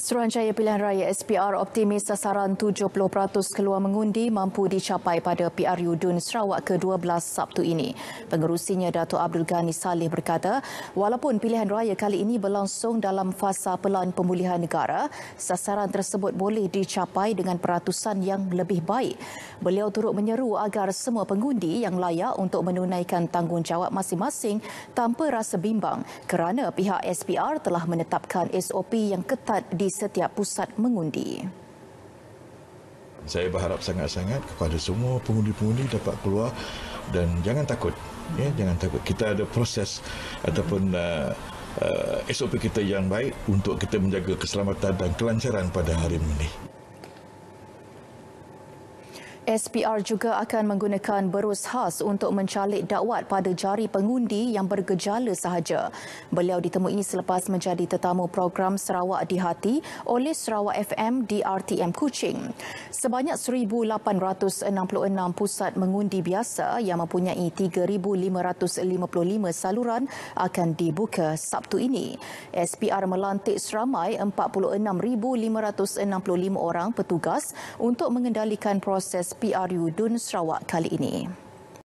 Suruhanjaya Pilihan Raya SPR optimis sasaran 70% keluar mengundi mampu dicapai pada PRU Dun Sarawak ke-12 Sabtu ini. Pengerusinya Datuk Abdul Ghani Saleh berkata, walaupun pilihan raya kali ini berlangsung dalam fasa pelan pemulihan negara, sasaran tersebut boleh dicapai dengan peratusan yang lebih baik. Beliau turut menyeru agar semua pengundi yang layak untuk menunaikan tanggungjawab masing-masing tanpa rasa bimbang kerana pihak SPR telah menetapkan SOP yang ketat di setiap pusat mengundi. Saya berharap sangat-sangat kepada semua pengundi-pengundi dapat keluar dan jangan takut. Ya, jangan takut. Kita ada proses ataupun uh, uh, SOP kita yang baik untuk kita menjaga keselamatan dan kelancaran pada hari ini. SPR juga akan menggunakan berus khas untuk mencalik dakwat pada jari pengundi yang bergejala sahaja. Beliau ditemui selepas menjadi tetamu program Sarawak di Hati oleh Sarawak FM di RTM Kuching. Sebanyak 1,866 pusat mengundi biasa yang mempunyai 3,555 saluran akan dibuka Sabtu ini. SPR melantik seramai 46,565 orang petugas untuk mengendalikan proses SPRU Dun Sarawak kali ini.